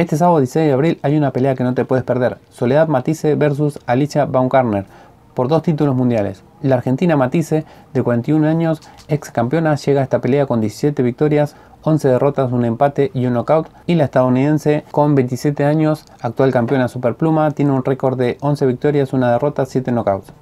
Este sábado 16 de abril hay una pelea que no te puedes perder, Soledad Matisse versus Alicia Baumgartner, por dos títulos mundiales. La argentina Matisse, de 41 años, ex campeona, llega a esta pelea con 17 victorias, 11 derrotas, un empate y un knockout. Y la estadounidense, con 27 años, actual campeona superpluma, tiene un récord de 11 victorias, una derrota, 7 knockouts.